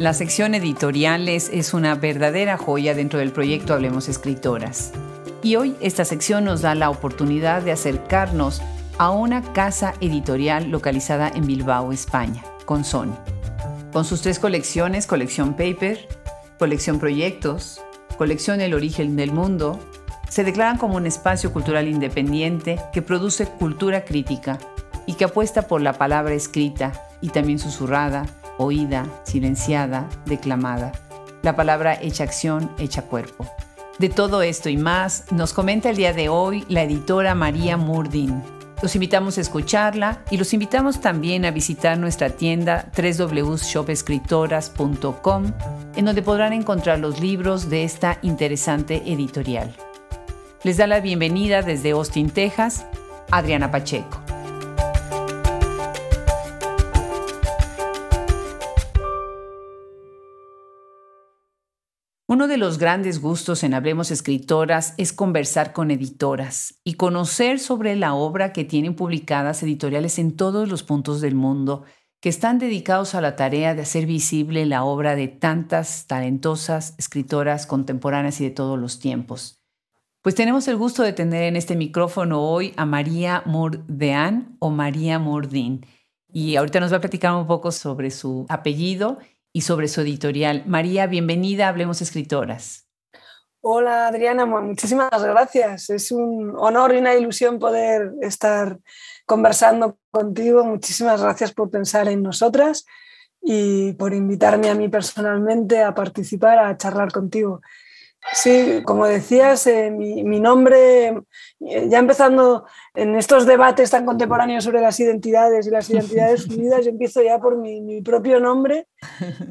La sección editoriales es una verdadera joya dentro del proyecto Hablemos Escritoras. Y hoy esta sección nos da la oportunidad de acercarnos a una casa editorial localizada en Bilbao, España, con Sony. Con sus tres colecciones, colección Paper, colección Proyectos, colección El origen del mundo, se declaran como un espacio cultural independiente que produce cultura crítica y que apuesta por la palabra escrita y también susurrada, oída, silenciada, declamada. La palabra hecha acción, hecha cuerpo. De todo esto y más nos comenta el día de hoy la editora María Murdin. Los invitamos a escucharla y los invitamos también a visitar nuestra tienda www.shopescritoras.com en donde podrán encontrar los libros de esta interesante editorial. Les da la bienvenida desde Austin, Texas, Adriana Pacheco. Uno de los grandes gustos en Hablemos Escritoras es conversar con editoras y conocer sobre la obra que tienen publicadas editoriales en todos los puntos del mundo que están dedicados a la tarea de hacer visible la obra de tantas talentosas escritoras contemporáneas y de todos los tiempos. Pues tenemos el gusto de tener en este micrófono hoy a María Mordeán o María Mordín. Y ahorita nos va a platicar un poco sobre su apellido y sobre su editorial. María, bienvenida a Hablemos Escritoras. Hola Adriana, muchísimas gracias. Es un honor y una ilusión poder estar conversando contigo. Muchísimas gracias por pensar en nosotras y por invitarme a mí personalmente a participar, a charlar contigo. Sí, como decías, eh, mi, nombre, eh, ya empezando en estos debates tan contemporáneos sobre las identidades y las identidades unidas, yo empiezo ya por mi, propio nombre,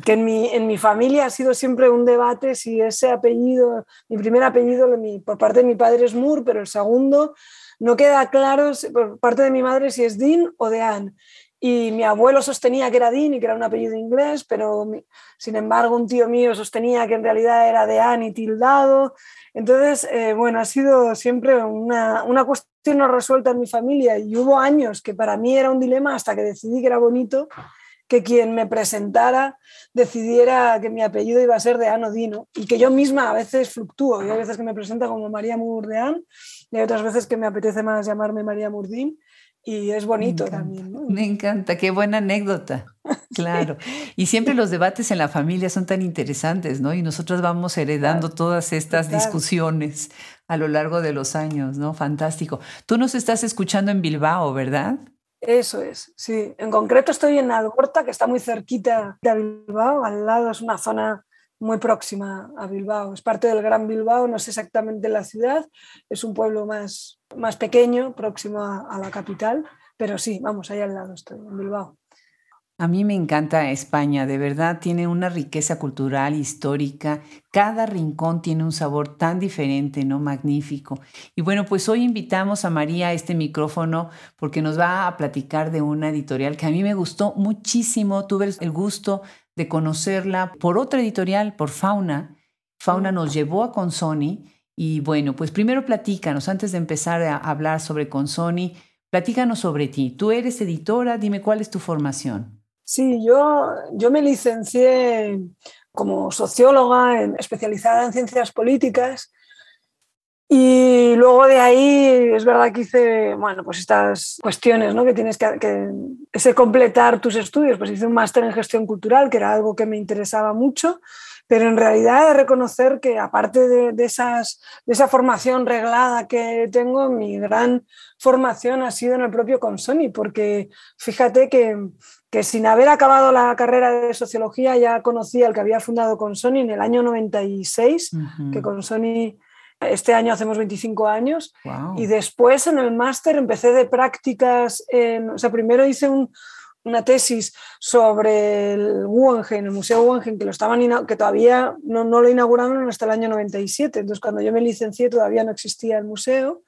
que en mi, en mi, familia ha sido siempre un debate si ese apellido, mi primer apellido por parte de mi padre es Moore, pero el segundo no queda claro por parte de mi madre si es Dean o Dean y mi abuelo sostenía que era Dean y que era un apellido inglés, pero sin embargo un tío mío sostenía que en realidad era de Annie tildado. Entonces, eh, bueno, ha sido siempre una, cuestión no resuelta en mi familia y hubo años que para mí era un dilema hasta que decidí que era bonito que quien me presentara decidiera que mi apellido iba a ser de o Dino y que yo misma a veces fluctúo. Y hay veces que me presenta como María Murdeán y hay otras veces que me apetece más llamarme María Murdín y es bonito también. ¿no? Me encanta, qué buena anécdota. Claro. Y siempre los debates en la familia son tan interesantes, ¿no? Y nosotros vamos heredando todas estas discusiones a lo largo de los años, ¿no? Fantástico. Tú nos estás escuchando en Bilbao, ¿verdad? Eso es, sí. En concreto estoy en Algorta, que está muy cerquita de Bilbao, al lado es una zona muy próxima a Bilbao. Es parte del Gran Bilbao, no sé exactamente la ciudad, es un pueblo más, más pequeño, próximo a, la capital, pero sí, vamos, ahí al lado estoy, en Bilbao. A mí me encanta España, de verdad tiene una riqueza cultural, histórica. Cada rincón tiene un sabor tan diferente, ¿no? Magnífico. Y bueno, pues hoy invitamos a María a este micrófono porque nos va a platicar de una editorial que a mí me gustó muchísimo. Tuve el gusto de conocerla por otra editorial, por Fauna. Fauna nos llevó a Consoni y bueno, pues primero platícanos, antes de empezar a hablar sobre Consoni, platícanos sobre ti. Tú eres editora, dime cuál es tu formación. Sí, yo, me licencié como socióloga especializada en ciencias políticas y luego de ahí es verdad que hice, bueno, pues estas cuestiones, ¿no? Que tienes que, ese completar tus estudios. Pues hice un máster en gestión cultural, que era algo que me interesaba mucho, pero en realidad de reconocer que aparte de, esas, de esa formación reglada que tengo, mi gran formación ha sido en el propio Consoni, porque fíjate que, sin haber acabado la carrera de sociología ya conocía al que había fundado Consoni en el año 96, que con que Consoni este año hacemos 25 años y después en el máster empecé de prácticas, en, o sea, primero hice una tesis sobre el Guggenheim, el Museo Guggenheim, que, lo estaban que todavía no, lo inauguraron hasta el año 97. Entonces, cuando yo me licencié todavía no existía el museo,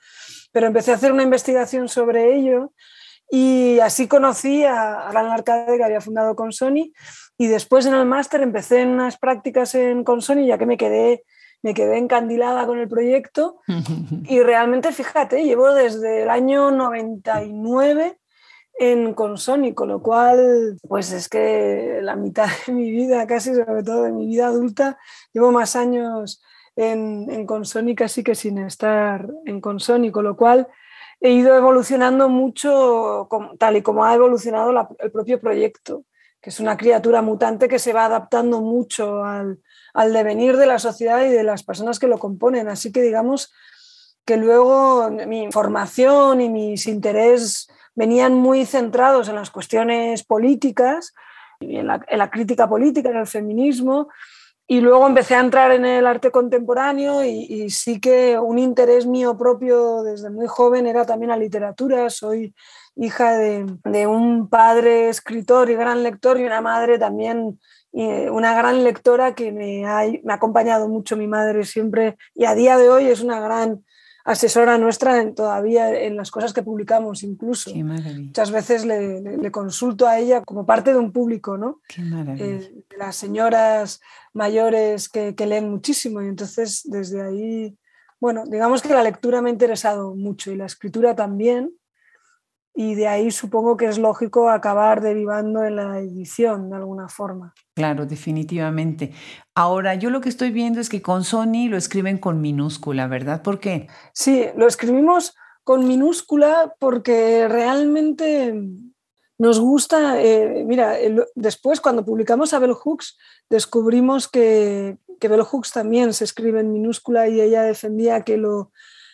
pero empecé a hacer una investigación sobre ello y así conocí a Alan Arcade, que había fundado con Sony y después en el máster empecé en unas prácticas en con Sony ya que me quedé me quedé encandilada con el proyecto y realmente, fíjate, llevo desde el año 99 en Consónico, con lo cual, pues es que la mitad de mi vida, casi sobre todo de mi vida adulta, llevo más años en, en así casi que sin estar en Consónico, con lo cual he ido evolucionando mucho tal y como ha evolucionado el propio proyecto, que es una criatura mutante que se va adaptando mucho al, al devenir de la sociedad y de las personas que lo componen. Así que digamos que luego mi formación y mis intereses venían muy centrados en las cuestiones políticas, en la, la crítica política, en el feminismo, y luego empecé a entrar en el arte contemporáneo y, sí que un interés mío propio desde muy joven era también la literatura. Soy hija de, un padre escritor y gran lector y una madre también eh, una gran lectora que me ha, acompañado mucho mi madre siempre y a día de hoy es una gran asesora nuestra en, todavía en las cosas que publicamos incluso. Muchas veces le, consulto a ella como parte de un público, ¿no? Qué eh, las señoras mayores que, que, leen muchísimo y entonces desde ahí, bueno, digamos que la lectura me ha interesado mucho y la escritura también y de ahí supongo que es lógico acabar derivando en la edición de alguna forma. Claro, definitivamente. Ahora, yo lo que estoy viendo es que con Sony lo escriben con minúscula, ¿verdad? ¿Por qué? Sí, lo escribimos con minúscula porque realmente nos gusta, eh, mira, después cuando publicamos a Bell Hooks descubrimos que, que Bell Hooks también se escribe en minúscula y ella defendía que lo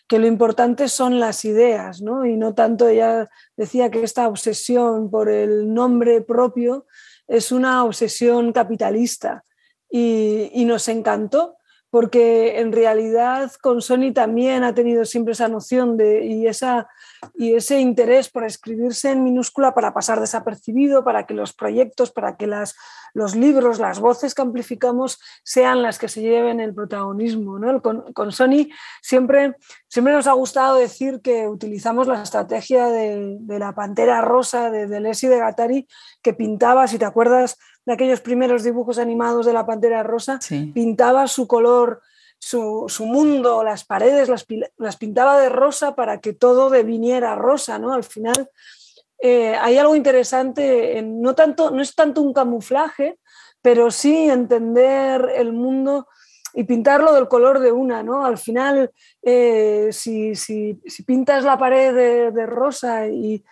que lo importante son las ideas, ¿no? Y no tanto, ella decía que esta obsesión por el nombre propio es una obsesión capitalista y, y nos encantó porque en realidad con Sony también ha tenido siempre esa noción de, y esa y ese interés por escribirse en minúscula para pasar desapercibido, para que los proyectos, para que las, los libros, las voces que amplificamos sean las que se lleven el protagonismo. ¿no? Con, Sony siempre, nos ha gustado decir que utilizamos la estrategia de, la pantera rosa de Deleuze de Gattari que pintaba, si te acuerdas de aquellos primeros dibujos animados de la pantera rosa, pintaba su color su, mundo, las paredes, las, pintaba de rosa para que todo deviniera rosa, ¿no? Al final eh, hay algo interesante, en, no, tanto, no es tanto un camuflaje, pero sí entender el mundo y pintarlo del color de una, ¿no? Al final, eh, si, si, pintas la pared de, rosa y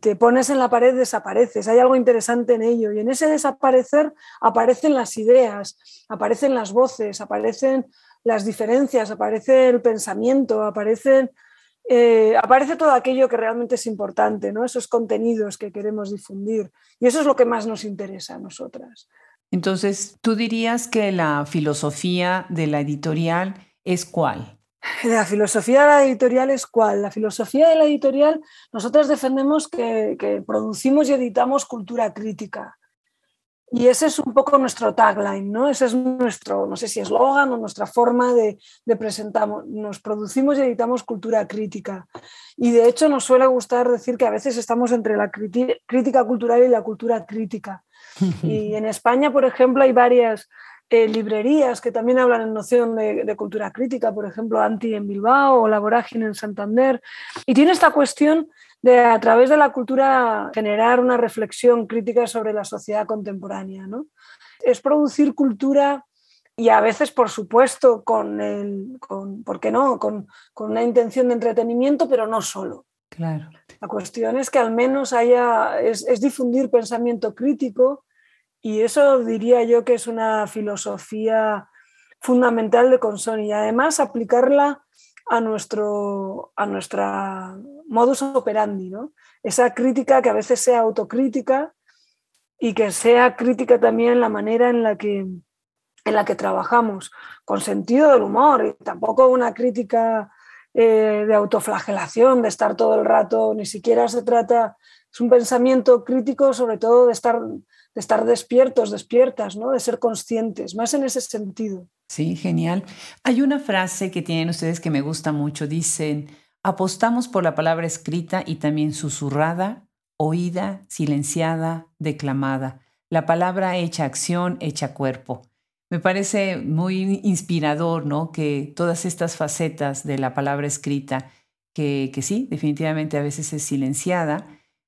te pones en la pared, desapareces. Hay algo interesante en ello. Y en ese desaparecer aparecen las ideas, aparecen las voces, aparecen las diferencias, aparece el pensamiento, eh, aparece todo aquello que realmente es importante, ¿no? esos contenidos que queremos difundir. Y eso es lo que más nos interesa a nosotras. Entonces, ¿tú dirías que la filosofía de la editorial es cuál? La filosofía de la editorial es cuál? La filosofía de la editorial, nosotros defendemos que producimos y editamos cultura crítica. Y ese es un poco nuestro tagline, ¿no? Ese es nuestro, no sé si eslogan o nuestra forma de, de Nos producimos y editamos cultura crítica. Y de hecho nos suele gustar decir que a veces estamos entre la crítica cultural y la cultura crítica. Y en España, por ejemplo, hay varias eh, librerías que también hablan en noción de, de, cultura crítica, por ejemplo, Anti en Bilbao o La Vorágine en Santander. Y tiene esta cuestión de a través de la cultura generar una reflexión crítica sobre la sociedad contemporánea. Es producir cultura y a veces, por supuesto, con, el, con ¿por qué no? Con, una intención de entretenimiento, pero no solo. La cuestión es que al menos haya, es, difundir pensamiento crítico y eso diría yo que es una filosofía fundamental de Consón y además aplicarla a, nuestro, a nuestra modus operandi, ¿no? Esa crítica que a veces sea autocrítica y que sea crítica también la manera en la que, en la que trabajamos, con sentido del humor y tampoco una crítica eh, de autoflagelación, de estar todo el rato, ni siquiera se trata, es un pensamiento crítico sobre todo de estar, de estar despiertos, despiertas, ¿no? de ser conscientes, más en ese sentido. Sí, genial. Hay una frase que tienen ustedes que me gusta mucho, dicen, Apostamos por la palabra escrita y también susurrada, oída, silenciada, declamada. La palabra hecha acción, hecha cuerpo. Me parece muy inspirador, ¿no? Que todas estas facetas de la palabra escrita, que sí, definitivamente a veces es silenciada,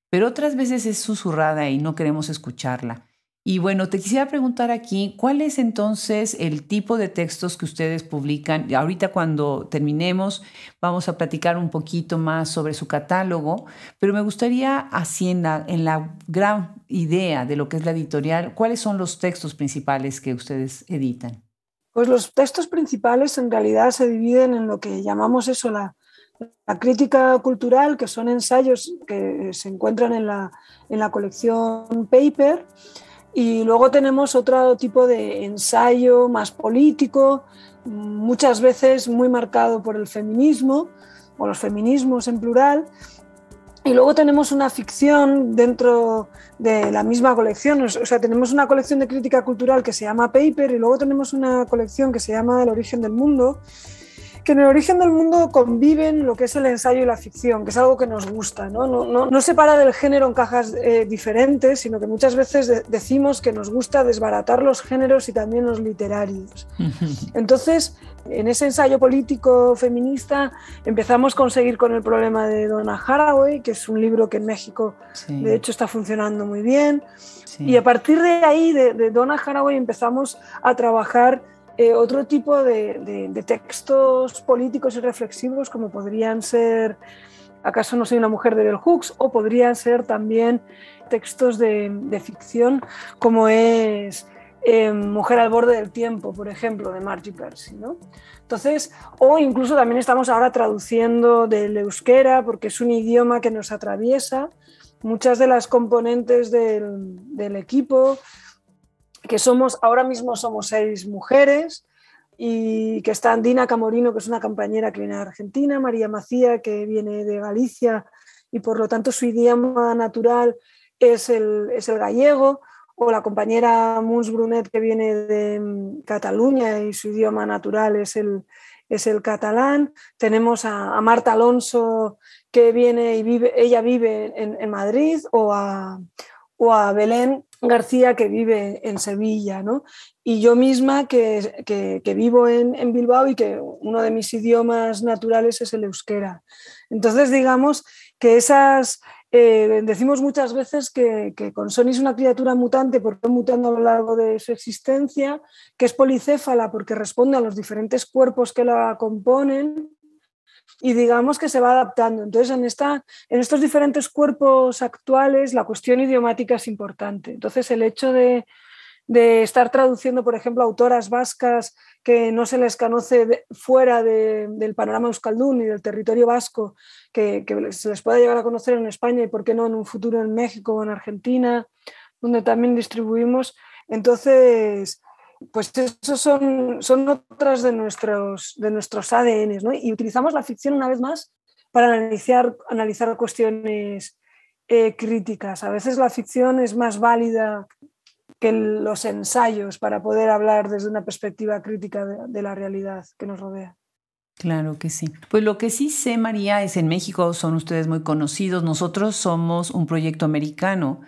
pero otras veces es susurrada y no queremos escucharla. Y bueno, te quisiera preguntar aquí, ¿cuál es entonces el tipo de textos que ustedes publican? Ahorita cuando terminemos vamos a platicar un poquito más sobre su catálogo, pero me gustaría haciendo en la, gran idea de lo que es la editorial, ¿cuáles son los textos principales que ustedes editan? Pues los textos principales en realidad se dividen en lo que llamamos eso la, la crítica cultural, que son ensayos que se encuentran en la, en la colección Paper y luego tenemos otro tipo de ensayo más político, muchas veces muy marcado por el feminismo, o los feminismos en plural. Y luego tenemos una ficción dentro de la misma colección, o sea, tenemos una colección de crítica cultural que se llama Paper y luego tenemos una colección que se llama El origen del mundo, que en el origen del mundo conviven lo que es el ensayo y la ficción, que es algo que nos gusta, ¿no? No, no, del género en cajas eh, diferentes, sino que muchas veces decimos que nos gusta desbaratar los géneros y también los literarios. Entonces, en ese ensayo político feminista empezamos a conseguir con el problema de Donna Haraway, que es un libro que en México, de hecho, está funcionando muy bien. Y a partir de ahí, de, de Donna Haraway, empezamos a trabajar eh, otro tipo de, textos políticos y reflexivos como podrían ser ¿Acaso no soy una mujer de Bell Hooks? o podrían ser también textos de, ficción como es eh, Mujer al borde del tiempo, por ejemplo, de Margie Percy. ¿no? Entonces, o incluso también estamos ahora traduciendo del euskera porque es un idioma que nos atraviesa. Muchas de las componentes del equipo que somos, ahora mismo somos seis mujeres y que están Dina Camorino, que es una compañera que viene Argentina, María Macía, que viene de Galicia y por lo tanto su idioma natural es el, es el gallego, o la compañera Muns Brunet, que viene de mm, Cataluña y su idioma natural es el, es el catalán. Tenemos a, Marta Alonso, que viene y vive, ella vive en, Madrid, o a, o a Belén, García, que vive en Sevilla, ¿no? y yo misma, que, vivo en, Bilbao y que uno de mis idiomas naturales es el euskera. Entonces, digamos que esas, eh, decimos muchas veces que, que Consoni es una criatura mutante porque va mutando a lo largo de su existencia, que es policéfala porque responde a los diferentes cuerpos que la componen y digamos que se va adaptando. Entonces, en, esta, en estos diferentes cuerpos actuales, la cuestión idiomática es importante. Entonces, el hecho de, estar traduciendo, por ejemplo, autoras vascas que no se les conoce fuera del panorama euskaldún y del territorio vasco, que, que, se les pueda llegar a conocer en España y, por qué no, en un futuro en México o en Argentina, donde también distribuimos. Entonces, pues esos son, son otras de nuestros, de ADNs, ¿no? Y utilizamos la ficción una vez más para analizar, cuestiones eh, críticas. A veces la ficción es más válida que los ensayos para poder hablar desde una perspectiva crítica de la realidad que nos rodea. Claro que sí. Pues lo que sí sé, María, es en México son ustedes muy conocidos. Nosotros somos un proyecto americano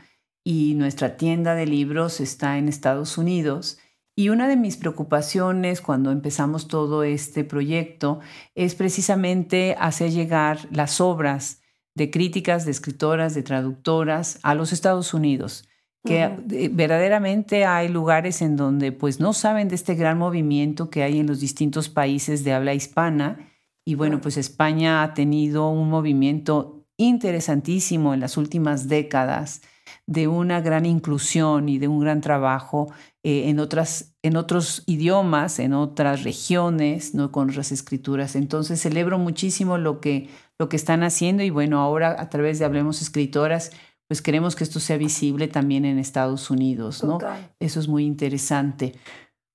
y nuestra tienda de libros está en Estados Unidos y una de mis preocupaciones cuando empezamos todo este proyecto es precisamente hacer llegar las obras de críticas, de escritoras, de traductoras a los Estados Unidos que verdaderamente hay lugares en donde pues no saben de este gran movimiento que hay en los distintos países de habla hispana y bueno, pues España ha tenido un movimiento interesantísimo en las últimas décadas de una gran inclusión y de un gran trabajo eh, en otras en otros idiomas, en otras regiones, ¿no? con otras escrituras. Entonces celebro muchísimo lo que, lo que están haciendo y bueno, ahora a través de Hablemos Escritoras, pues queremos que esto sea visible también en Estados Unidos, ¿no? Eso es muy interesante.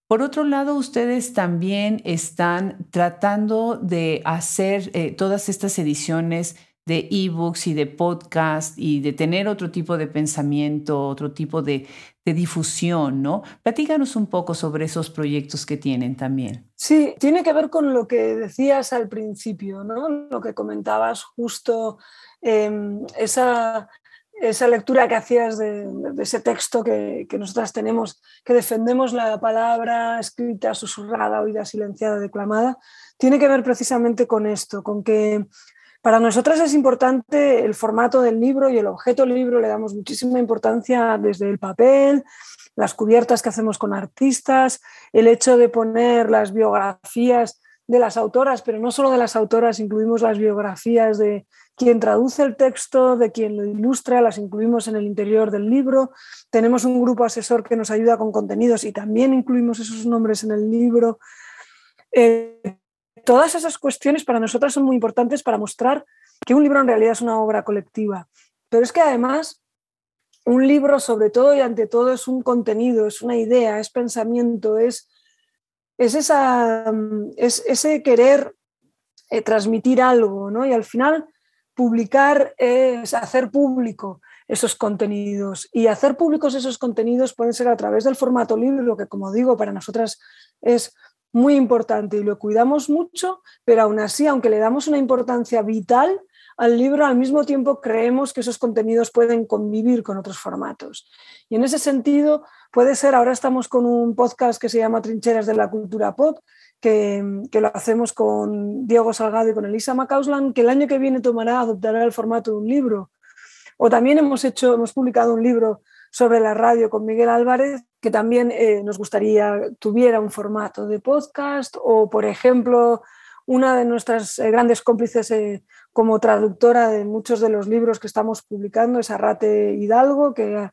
Por otro lado, ustedes también están tratando de hacer eh, todas estas ediciones de ebooks y de podcast y de tener otro tipo de pensamiento, otro tipo de, difusión, ¿no? Platícanos un poco sobre esos proyectos que tienen también. Sí, tiene que ver con lo que decías al principio, ¿no? Lo que comentabas justo, em, esa, lectura que hacías de, ese texto que, que, nosotras tenemos, que defendemos la palabra escrita, susurrada, oída, silenciada, declamada, tiene que ver precisamente con esto, con que para nosotras es importante el formato del libro y el objeto del libro, le damos muchísima importancia desde el papel, las cubiertas que hacemos con artistas, el hecho de poner las biografías de las autoras, pero no solo de las autoras, incluimos las biografías de quien traduce el texto, de quien lo ilustra, las incluimos en el interior del libro. Tenemos un grupo asesor que nos ayuda con contenidos y también incluimos esos nombres en el libro. Eh, todas esas cuestiones para nosotras son muy importantes para mostrar que un libro en realidad es una obra colectiva. Pero es que además un libro sobre todo y ante todo es un contenido, es una idea, es pensamiento, es, es, esa, es ese querer eh, transmitir algo, ¿no? Y al final publicar es hacer público esos contenidos. Y hacer públicos esos contenidos pueden ser a través del formato libro, que como digo, para nosotras es muy importante y lo cuidamos mucho, pero aún así, aunque le damos una importancia vital al libro, al mismo tiempo creemos que esos contenidos pueden convivir con otros formatos. Y en ese sentido, puede ser, ahora estamos con un podcast que se llama Trincheras de la Cultura Pop, que, lo hacemos con Diego Salgado y con Elisa Macauslan, que el año que viene tomará, adoptará el formato de un libro. O también hemos hecho, hemos publicado un libro sobre la radio con Miguel Álvarez, que también eh, nos gustaría tuviera un formato de podcast o, por ejemplo, una de nuestras eh, grandes cómplices eh, como traductora de muchos de los libros que estamos publicando es Arrate Hidalgo, que ha,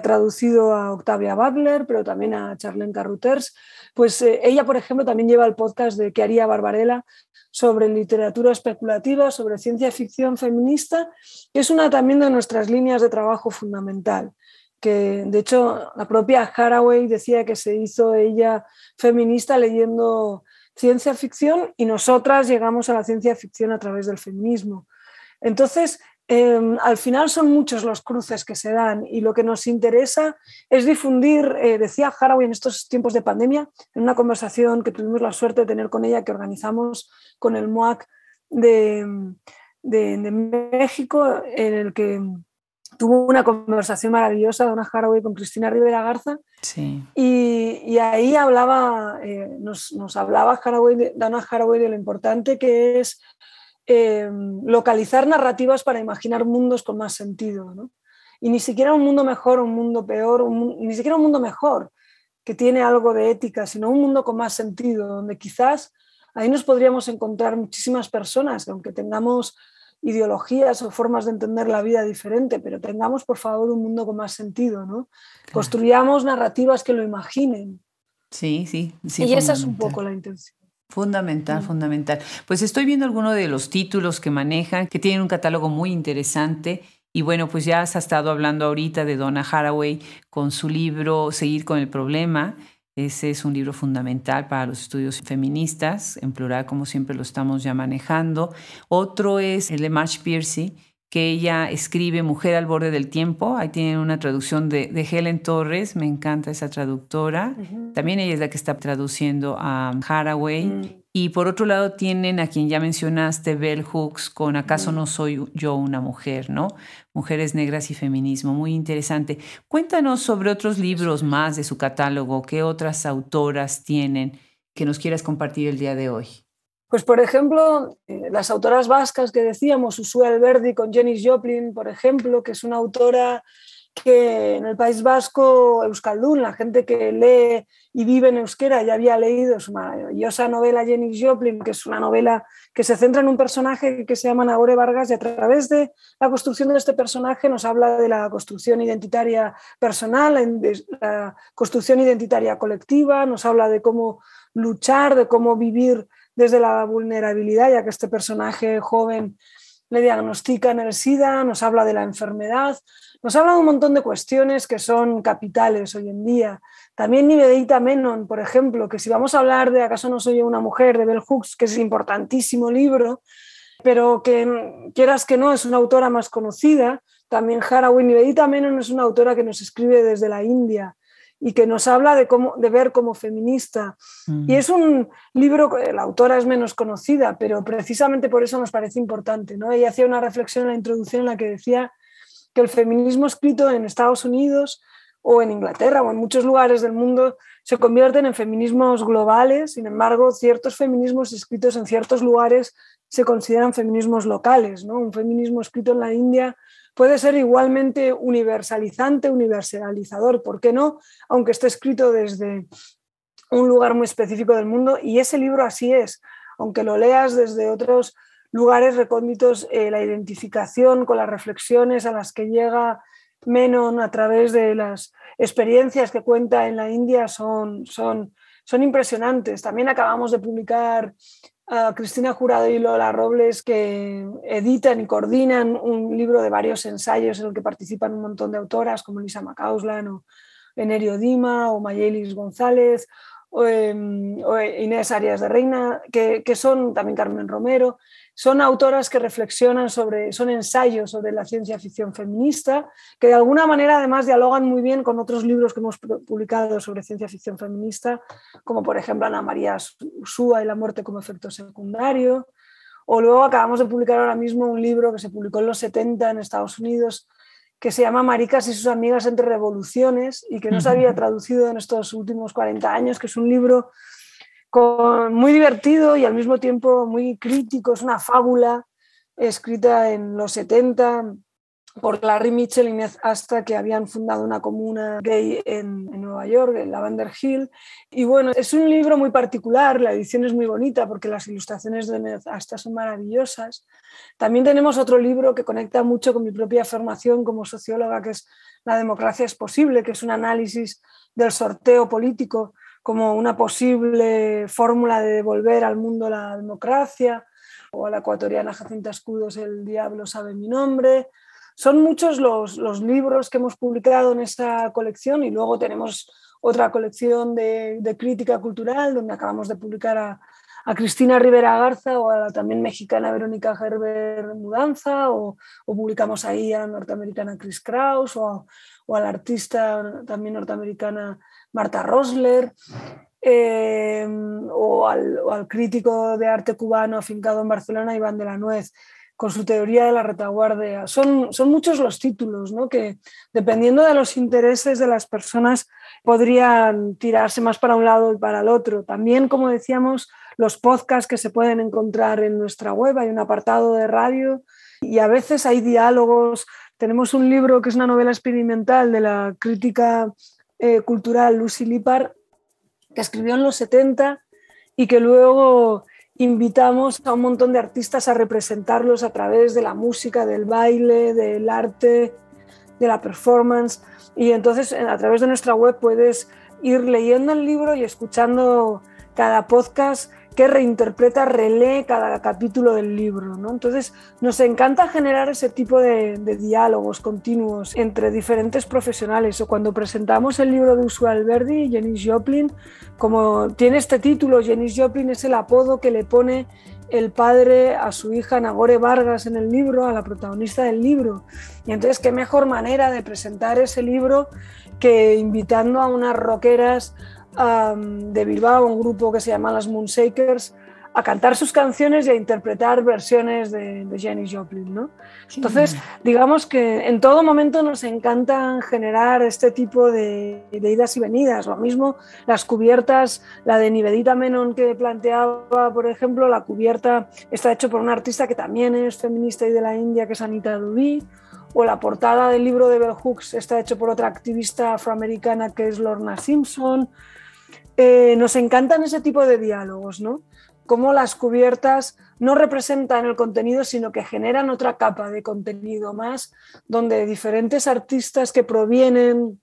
traducido a Octavia Butler, pero también a Charlene Carruthers. Pues ella, por ejemplo, también lleva el podcast de ¿Qué haría Barbarella sobre literatura especulativa, sobre ciencia ficción feminista, que es una también de nuestras líneas de trabajo fundamental que de hecho la propia Haraway decía que se hizo ella feminista leyendo ciencia ficción y nosotras llegamos a la ciencia ficción a través del feminismo. Entonces, em, al final son muchos los cruces que se dan y lo que nos interesa es difundir, eh, decía Haraway en estos tiempos de pandemia, en una conversación que tuvimos la suerte de tener con ella, que organizamos con el MOAC de México, en el que tuvo una conversación maravillosa Donna Haraway con Cristina Rivera Garza sí. y, ahí hablaba, eh, nos, hablaba Haraway, Donna Haraway de lo importante que es em, localizar narrativas para imaginar mundos con más sentido. Y ni siquiera un mundo mejor, un mundo peor, ni siquiera un mundo mejor que tiene algo de ética, sino un mundo con más sentido, donde quizás ahí nos podríamos encontrar muchísimas personas, aunque tengamos ideologías o formas de entender la vida diferente, pero tengamos por favor un mundo con más sentido, ¿no? Construyamos narrativas que lo imaginen. Sí, sí, sí. Y esa es un poco la intención. Fundamental, fundamental. Pues estoy viendo algunos de los títulos que manejan, que tienen un catálogo muy interesante. Y bueno, pues ya has estado hablando ahorita de Donna Haraway con su libro Seguir con el problema. Ese es un libro fundamental para los estudios feministas, en plural como siempre lo estamos ya manejando. Otro es el de March Piercy, que ella escribe Mujer al borde del tiempo. Ahí tienen una traducción de, Helen Torres, me encanta esa traductora. También ella es la que está traduciendo a Haraway. Mm. Y por otro lado tienen a quien ya mencionaste, Bell Hooks, con ¿Acaso no soy yo una mujer? ¿no? Mujeres negras y feminismo, muy interesante. Cuéntanos sobre otros libros más de su catálogo, qué otras autoras tienen que nos quieras compartir el día de hoy. Pues, por ejemplo, eh, las autoras vascas que decíamos, Usue Verdi con Jenny Joplin, por ejemplo, que es una autora que en el País Vasco, Euskaldun, la gente que lee y vive en euskera, ya había leído su maravillosa novela Jenny Joplin, que es una novela que se centra en un personaje que se llama Nagore Vargas y a través de la construcción de este personaje nos habla de la construcción identitaria personal, la construcción identitaria colectiva, nos habla de cómo luchar, de cómo vivir desde la vulnerabilidad, ya que este personaje joven le diagnostican el SIDA, nos habla de la enfermedad, nos habla de un montón de cuestiones que son capitales hoy en día. También Nivedita Menon, por ejemplo, que si vamos a hablar de ¿Acaso no soy una mujer? de Bell Hooks, que es un importantísimo libro, pero que quieras que no, es una autora más conocida. También Harawin Nivedita Menon es una autora que nos escribe desde la India y que nos habla de, cómo, de ver como feminista. Y mm. es un libro, la autora es menos conocida, pero precisamente por eso nos parece importante. ¿no? Ella hacía una reflexión en la introducción en la que decía que el feminismo escrito en Estados Unidos o en Inglaterra o en muchos lugares del mundo se convierten en feminismos globales, sin embargo, ciertos feminismos escritos en ciertos lugares se consideran feminismos locales. ¿no? Un feminismo escrito en la India Puede ser igualmente universalizante, universalizador, ¿por qué no? Aunque esté escrito desde un lugar muy específico del mundo y ese libro así es, aunque lo leas desde otros lugares recónditos, eh, la identificación con las reflexiones a las que llega Menon a través de las experiencias que cuenta en la India son, son, son impresionantes. También acabamos de publicar Cristina Jurado y Lola Robles, que editan y coordinan un libro de varios ensayos en el que participan un montón de autoras como Lisa Macauslan o Enerio Dima o Mayelis González em, o, Inés Arias de Reina, que, son también Carmen Romero, son autoras que reflexionan sobre, son ensayos sobre la ciencia ficción feminista, que de alguna manera además dialogan muy bien con otros libros que hemos publicado sobre ciencia ficción feminista, como por ejemplo Ana María Usúa y la muerte como efecto secundario. O luego acabamos de publicar ahora mismo un libro que se publicó en los 70 en Estados Unidos, que se llama Maricas y sus amigas entre revoluciones y que no se había traducido en estos últimos 40 años, que es un libro muy divertido y al mismo tiempo muy crítico. Es una fábula escrita en los 70 por Larry Mitchell y Ned Asta, que habían fundado una comuna gay en, Nueva York, en la Hill. Y bueno, es un libro muy particular, la edición es muy bonita porque las ilustraciones de Ned Asta son maravillosas. También tenemos otro libro que conecta mucho con mi propia formación como socióloga, que es La democracia es posible, que es un análisis del sorteo político como una posible fórmula de devolver al mundo la democracia, o a la ecuatoriana Jacinta Escudos, El Diablo sabe mi nombre. Son muchos los, libros que hemos publicado en esta colección y luego tenemos otra colección de, de crítica cultural donde acabamos de publicar a a Cristina Rivera Garza o a la también mexicana Verónica Gerber Mudanza, o, publicamos ahí a la norteamericana Chris Kraus, o a, la artista también norteamericana Marta Rosler. Em, o, al, crítico de arte cubano afincado en Barcelona, Iván de la Nuez, con su teoría de la retaguardia. Son, muchos los títulos ¿no? que, dependiendo de los intereses de las personas, podrían tirarse más para un lado y para el otro. También, como decíamos, los podcasts que se pueden encontrar en nuestra web, hay un apartado de radio y a veces hay diálogos. Tenemos un libro que es una novela experimental de la crítica eh, cultural Lucy Lipar, que escribió en los 70 y que luego invitamos a un montón de artistas a representarlos a través de la música, del baile, del arte, de la performance. Y entonces a través de nuestra web puedes ir leyendo el libro y escuchando cada podcast que reinterpreta, relee cada capítulo del libro. ¿no? Entonces, nos encanta generar ese tipo de, diálogos continuos entre diferentes profesionales. O cuando presentamos el libro de Usual Verdi, Jenny Joplin, como tiene este título, Jenny Joplin es el apodo que le pone el padre a su hija Nagore Vargas en el libro, a la protagonista del libro. Y entonces, qué mejor manera de presentar ese libro que invitando a unas roqueras de Bilbao, un grupo que se llama Las Moonshakers, a cantar sus canciones y a interpretar versiones de, de Joplin. Entonces, digamos que en todo momento nos encantan generar este tipo de, idas y venidas. Lo mismo las cubiertas, la de Nivedita Menon que planteaba, por ejemplo, la cubierta está hecha por una artista que también es feminista y de la India, que es Anita Dubí, o la portada del libro de Bell Hooks está hecho por otra activista afroamericana que es Lorna Simpson. Eh, nos encantan ese tipo de diálogos, ¿no? Cómo las cubiertas no representan el contenido, sino que generan otra capa de contenido más, donde diferentes artistas que provienen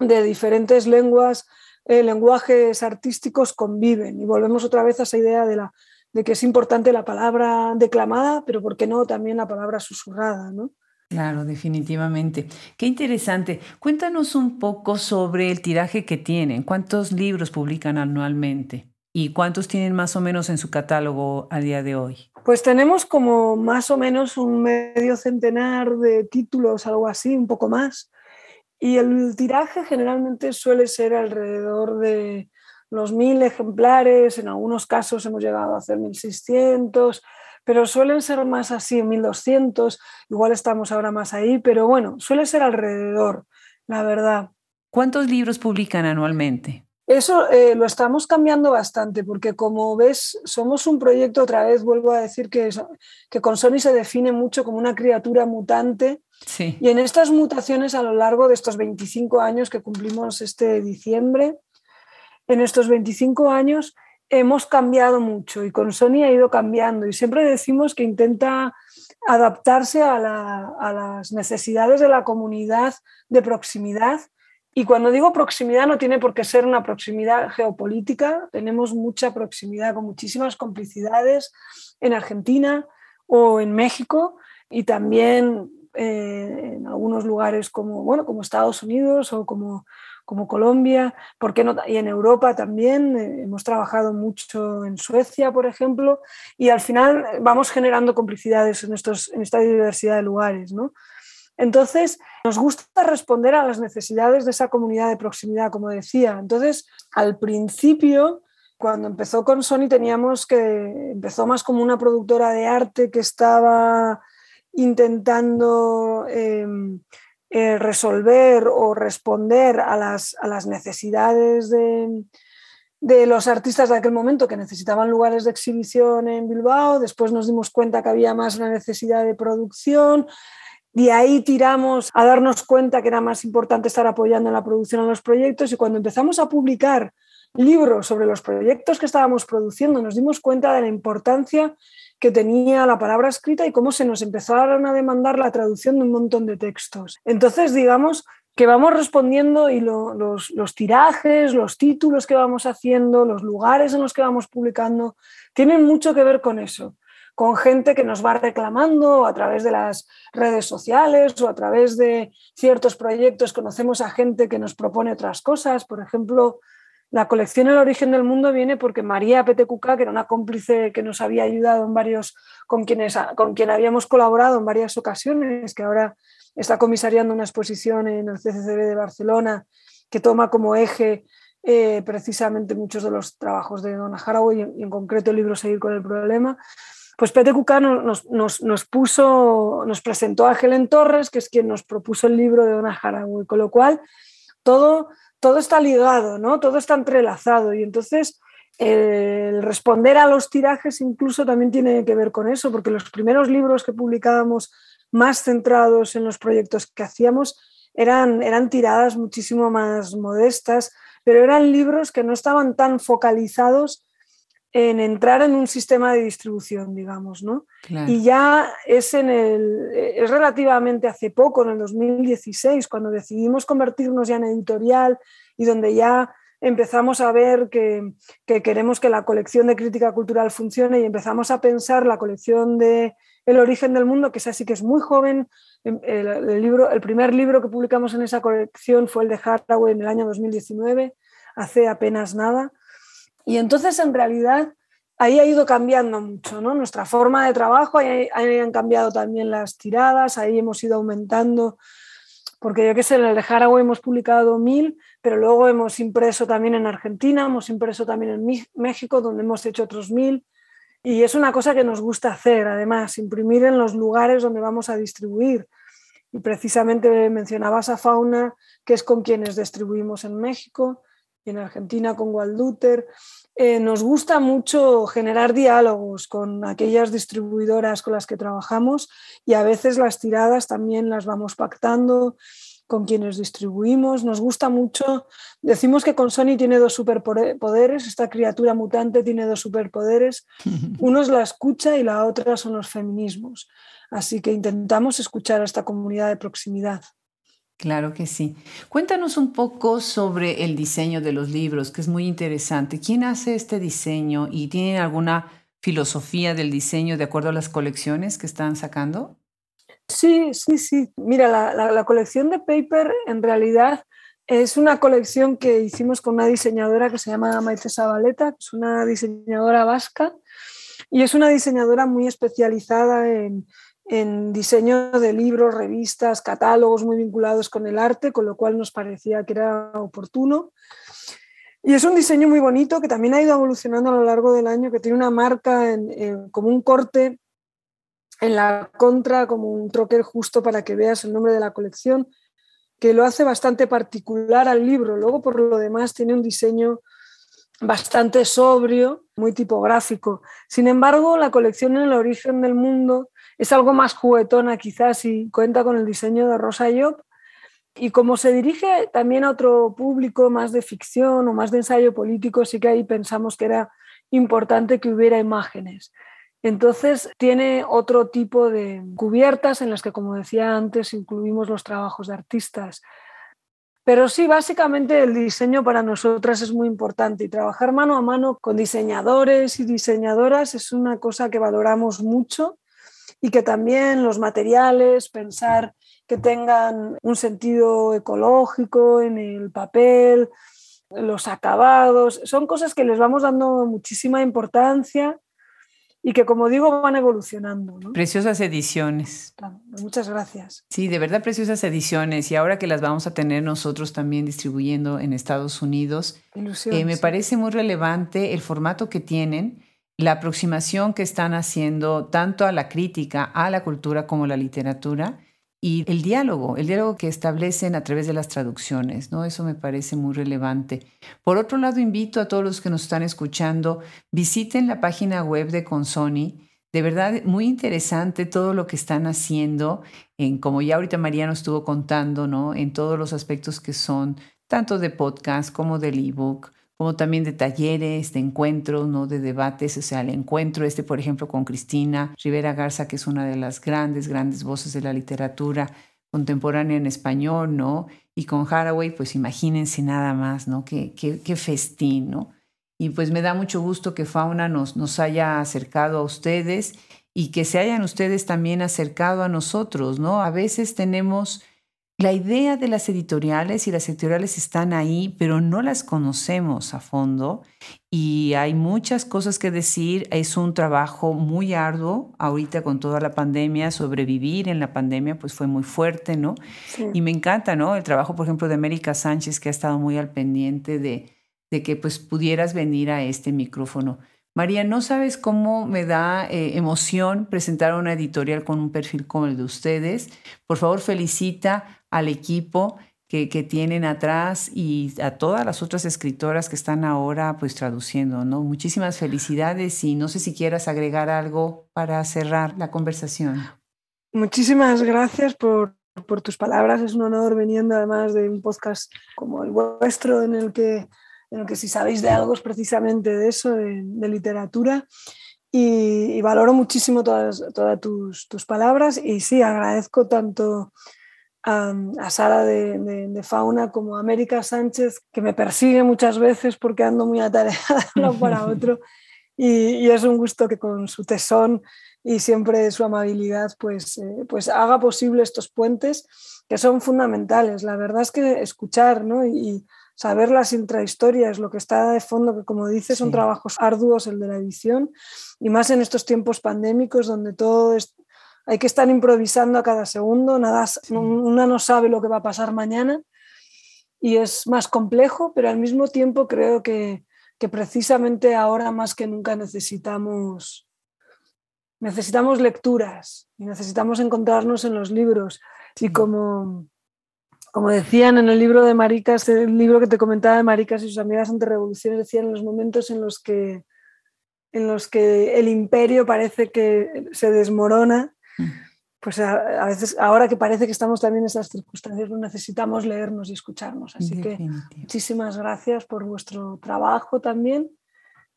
de diferentes lenguas, eh, lenguajes artísticos conviven. Y volvemos otra vez a esa idea de, la, de que es importante la palabra declamada, pero ¿por qué no también la palabra susurrada? ¿no? Claro, definitivamente. Qué interesante. Cuéntanos un poco sobre el tiraje que tienen. ¿Cuántos libros publican anualmente? ¿Y cuántos tienen más o menos en su catálogo a día de hoy? Pues tenemos como más o menos un medio centenar de títulos, algo así, un poco más. Y el tiraje generalmente suele ser alrededor de los mil ejemplares, en algunos casos hemos llegado a hacer 1600 pero suelen ser más así, 1200, igual estamos ahora más ahí, pero bueno, suele ser alrededor, la verdad. ¿Cuántos libros publican anualmente? Eso eh, lo estamos cambiando bastante porque como ves, somos un proyecto, otra vez vuelvo a decir que, que con Sony se define mucho como una criatura mutante. Sí. Y en estas mutaciones a lo largo de estos 25 años que cumplimos este diciembre, en estos 25 años hemos cambiado mucho y con Sony ha ido cambiando y siempre decimos que intenta adaptarse a, las necesidades de la comunidad de proximidad. Y cuando digo proximidad no tiene por qué ser una proximidad geopolítica, tenemos mucha proximidad con muchísimas complicidades en Argentina o en México y también eh, en algunos lugares como, bueno, como Estados Unidos o como, como Colombia, no? y en Europa también, eh, hemos trabajado mucho en Suecia, por ejemplo, y al final vamos generando complicidades en, en esta diversidad de lugares. Entonces, nos gusta responder a las necesidades de esa comunidad de proximidad, como decía. Entonces, al principio, cuando empezó con Sony, teníamos que, empezó más como una productora de arte que estaba intentando... Em, eh, resolver o responder a las, necesidades de, los artistas de aquel momento que necesitaban lugares de exhibición en Bilbao, después nos dimos cuenta que había más la necesidad de producción, de ahí tiramos a darnos cuenta que era más importante estar apoyando la producción a los proyectos y cuando empezamos a publicar libro sobre los proyectos que estábamos produciendo, nos dimos cuenta de la importancia que tenía la palabra escrita y cómo se nos empezaron a demandar la traducción de un montón de textos. Entonces, digamos que vamos respondiendo y los tirajes, los títulos que vamos haciendo, los lugares en los que vamos publicando, tienen mucho que ver con eso con gente que nos va reclamando a través de las redes sociales o a través de ciertos proyectos. Conocemos a gente que nos propone otras cosas. Por ejemplo, la colección El origen del mundo viene porque María Cuca, que era una cómplice que nos había ayudado en varios, con, quienes, con quien habíamos colaborado en varias ocasiones, que ahora está comisariando una exposición en el CCCB de Barcelona, que toma como eje eh, precisamente muchos de los trabajos de Dona Haraway y en, concreto el libro Seguir con el problema, pues Pete Cuca nos, puso, nos presentó a Helen Torres, que es quien nos propuso el libro de Dona Haraway, con lo cual todo todo está ligado, ¿no? Todo está entrelazado y entonces el responder a los tirajes incluso también tiene que ver con eso, porque los primeros libros que publicábamos más centrados en los proyectos que hacíamos eran, eran tiradas muchísimo más modestas, pero eran libros que no estaban tan focalizados en entrar en un sistema de distribución, digamos, ¿no? Y ya es en el, es relativamente hace poco, en el 2016, cuando decidimos convertirnos ya en editorial y donde ya empezamos a ver que, queremos que la colección de crítica cultural funcione y empezamos a pensar la colección de El origen del mundo, que es así que es muy joven. Em, el, libro, el primer libro que publicamos en esa colección fue el de hardware en el año 2019, hace apenas nada. Y entonces, en realidad, ahí ha ido cambiando mucho, ¿no? Nuestra forma de trabajo, ahí, han cambiado también las tiradas, ahí hemos ido aumentando, porque yo qué sé, en el de hemos publicado mil, pero luego hemos impreso también en Argentina, hemos impreso también en México, donde hemos hecho otros mil. Y es una cosa que nos gusta hacer, además, imprimir en los lugares donde vamos a distribuir. Y precisamente mencionabas a Fauna, que es con quienes distribuimos en México en Argentina con Walduter. Eh, nos gusta mucho generar diálogos con aquellas distribuidoras con las que trabajamos y a veces las tiradas también las vamos pactando con quienes distribuimos. Nos gusta mucho. Decimos que con Sony tiene dos superpoderes. Esta criatura mutante tiene dos superpoderes. Uno es la escucha y la otra son los feminismos. Así que intentamos escuchar a esta comunidad de proximidad. Claro que sí. Cuéntanos un poco sobre el diseño de los libros, que es muy interesante. ¿Quién hace este diseño y tiene alguna filosofía del diseño de acuerdo a las colecciones que están sacando? Sí, sí, sí. Mira, la, colección de Paper en realidad es una colección que hicimos con una diseñadora que se llama Maite Sabaleta. que es una diseñadora vasca y es una diseñadora muy especializada en, en diseño de libros, revistas, catálogos muy vinculados con el arte, con lo cual nos parecía que era oportuno. Y es un diseño muy bonito que también ha ido evolucionando a lo largo del año, que tiene una marca como un corte en la contra, como un troquel justo para que veas el nombre de la colección, que lo hace bastante particular al libro. Luego, por lo demás, tiene un diseño bastante sobrio, muy tipográfico. Sin embargo, la colección en el origen del mundo es algo más juguetona quizás y cuenta con el diseño de Rosa Job. Y como se dirige también a otro público más de ficción o más de ensayo político, sí que ahí pensamos que era importante que hubiera imágenes. Entonces tiene otro tipo de cubiertas en las que, como decía antes, incluimos los trabajos de artistas. Pero sí, básicamente el diseño para nosotras es muy importante y trabajar mano a mano con diseñadores y diseñadoras es una cosa que valoramos mucho y que también los materiales, pensar que tengan un sentido ecológico en el papel, los acabados, son cosas que les vamos dando muchísima importancia y que, como digo, van evolucionando. Preciosas ediciones. Pues muchas gracias. Sí, de verdad preciosas ediciones y ahora que las vamos a tener nosotros también distribuyendo en Estados Unidos, eh, me parece muy relevante el formato que tienen la aproximación que están haciendo tanto a la crítica, a la cultura como a la literatura y el diálogo, el diálogo que establecen a través de las traducciones, ¿no? Eso me parece muy relevante. Por otro lado, invito a todos los que nos están escuchando, visiten la página web de Consoni. De verdad, muy interesante todo lo que están haciendo, en, como ya ahorita María nos estuvo contando, ¿no? En todos los aspectos que son, tanto de podcast como del ebook, como también de talleres, de encuentros, ¿no? de debates, o sea, el encuentro este, por ejemplo, con Cristina Rivera Garza, que es una de las grandes, grandes voces de la literatura contemporánea en español, ¿no? Y con Haraway, pues imagínense nada más, ¿no? Qué, qué, qué festín, ¿no? Y pues me da mucho gusto que Fauna nos, nos haya acercado a ustedes y que se hayan ustedes también acercado a nosotros, ¿no? A veces tenemos la idea de las editoriales y las editoriales están ahí, pero no las conocemos a fondo y hay muchas cosas que decir. Es un trabajo muy arduo ahorita con toda la pandemia, sobrevivir en la pandemia pues fue muy fuerte, ¿no? Y me encanta, ¿no? El trabajo, por ejemplo, de América Sánchez que ha estado muy al pendiente de, de que pues pudieras venir a este micrófono. María, no sabes cómo me da eh, emoción presentar una editorial con un perfil como el de ustedes. Por favor, felicita al equipo que, tienen atrás y a todas las otras escritoras que están ahora pues traduciendo, ¿no? Muchísimas felicidades y no sé si quieras agregar algo para cerrar la conversación. Muchísimas gracias por, por tus palabras. Es un honor veniendo además de un podcast como el vuestro en el que en que si sabéis de algo es precisamente de eso, de, literatura. Y, valoro muchísimo todas, todas tus, palabras y sí, agradezco tanto a, Sara de, Fauna como a América Sánchez, que me persigue muchas veces porque ando muy atareada uno para otro. Y, es un gusto que con su tesón y siempre su amabilidad pues, eh, pues haga posible estos puentes que son fundamentales. La verdad es que escuchar ¿no? y saber las intrahistorias, lo que está de fondo, que como dices, son trabajos arduos el de la edición, y más en estos tiempos pandémicos donde todo es, hay que estar improvisando a cada segundo, nada, una no sabe lo que va a pasar mañana, y es más complejo, pero al mismo tiempo creo que, precisamente ahora más que nunca necesitamos, necesitamos lecturas y necesitamos encontrarnos en los libros. Y como como decían en el libro de Maricas, el libro que te comentaba de Maricas y sus amigas ante revoluciones, decían los momentos en los que en los que el imperio parece que se desmorona, pues a, veces, ahora que parece que estamos también en esas circunstancias, necesitamos leernos y escucharnos. Así que muchísimas gracias por vuestro trabajo también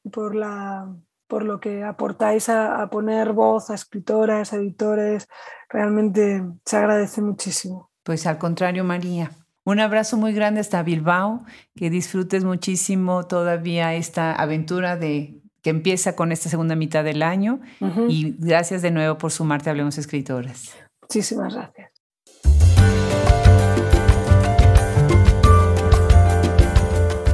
y por, la, por lo que aportáis a, a poner voz a escritoras, a editores. Realmente se agradece muchísimo. Pues al contrario, María. Un abrazo muy grande hasta Bilbao, que disfrutes muchísimo todavía esta aventura de que empieza con esta segunda mitad del año y gracias de nuevo por sumarte a Hablemos Escritoras. Muchísimas gracias.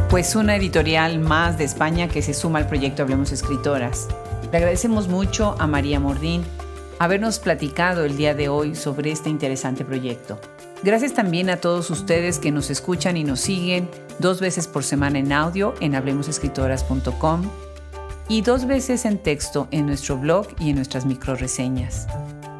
Pues una editorial más de España que se suma al proyecto Hablemos Escritoras. Le agradecemos mucho a María Mordín habernos platicado el día de hoy sobre este interesante proyecto. Gracias también a todos ustedes que nos escuchan y nos siguen dos veces por semana en audio en hablemosescritoras.com y dos veces en texto en nuestro blog y en nuestras microreseñas.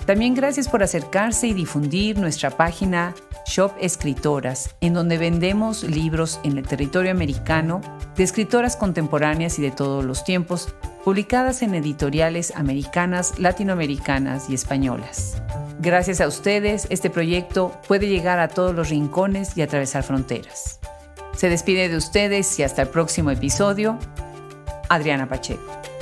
También gracias por acercarse y difundir nuestra página Shop Escritoras, en donde vendemos libros en el territorio americano de escritoras contemporáneas y de todos los tiempos publicadas en editoriales americanas, latinoamericanas y españolas. Gracias a ustedes, este proyecto puede llegar a todos los rincones y atravesar fronteras. Se despide de ustedes y hasta el próximo episodio, Adriana Pacheco.